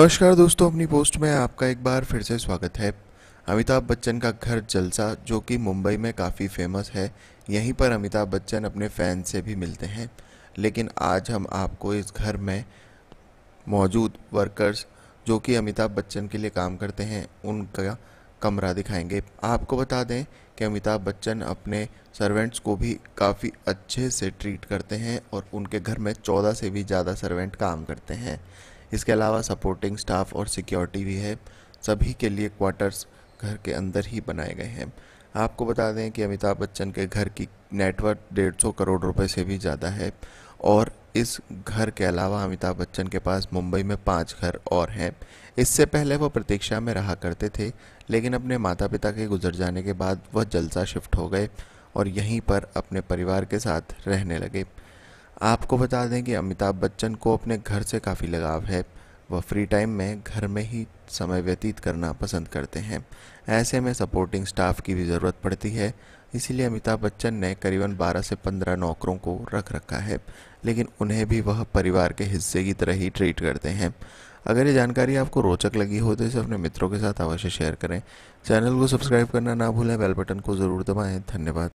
नमस्कार दोस्तों अपनी पोस्ट में आपका एक बार फिर से स्वागत है अमिताभ बच्चन का घर जलसा जो कि मुंबई में काफ़ी फेमस है यहीं पर अमिताभ बच्चन अपने फैन से भी मिलते हैं लेकिन आज हम आपको इस घर में मौजूद वर्कर्स जो कि अमिताभ बच्चन के लिए काम करते हैं उनका कमरा दिखाएंगे आपको बता दें कि अमिताभ बच्चन अपने सर्वेंट्स को भी काफ़ी अच्छे से ट्रीट करते हैं और उनके घर में चौदह से भी ज़्यादा सर्वेंट काम करते हैं इसके अलावा सपोर्टिंग स्टाफ और सिक्योरिटी भी है सभी के लिए क्वार्टर्स घर के अंदर ही बनाए गए हैं आपको बता दें कि अमिताभ बच्चन के घर की नेटवर्क डेढ़ सौ करोड़ रुपए से भी ज़्यादा है और इस घर के अलावा अमिताभ बच्चन के पास मुंबई में पांच घर और हैं इससे पहले वो प्रतीक्षा में रहा करते थे लेकिन अपने माता पिता के गुजर जाने के बाद वह जलसा शिफ्ट हो गए और यहीं पर अपने परिवार के साथ रहने लगे आपको बता दें कि अमिताभ बच्चन को अपने घर से काफ़ी लगाव है वह फ्री टाइम में घर में ही समय व्यतीत करना पसंद करते हैं ऐसे में सपोर्टिंग स्टाफ की भी ज़रूरत पड़ती है इसीलिए अमिताभ बच्चन ने करीबन 12 से 15 नौकरों को रख रखा है लेकिन उन्हें भी वह परिवार के हिस्से की तरह ही ट्रीट करते हैं अगर ये जानकारी आपको रोचक लगी हो तो इसे अपने मित्रों के साथ अवश्य शेयर करें चैनल को सब्सक्राइब करना ना भूलें बेल बटन को ज़रूर दबाएँ धन्यवाद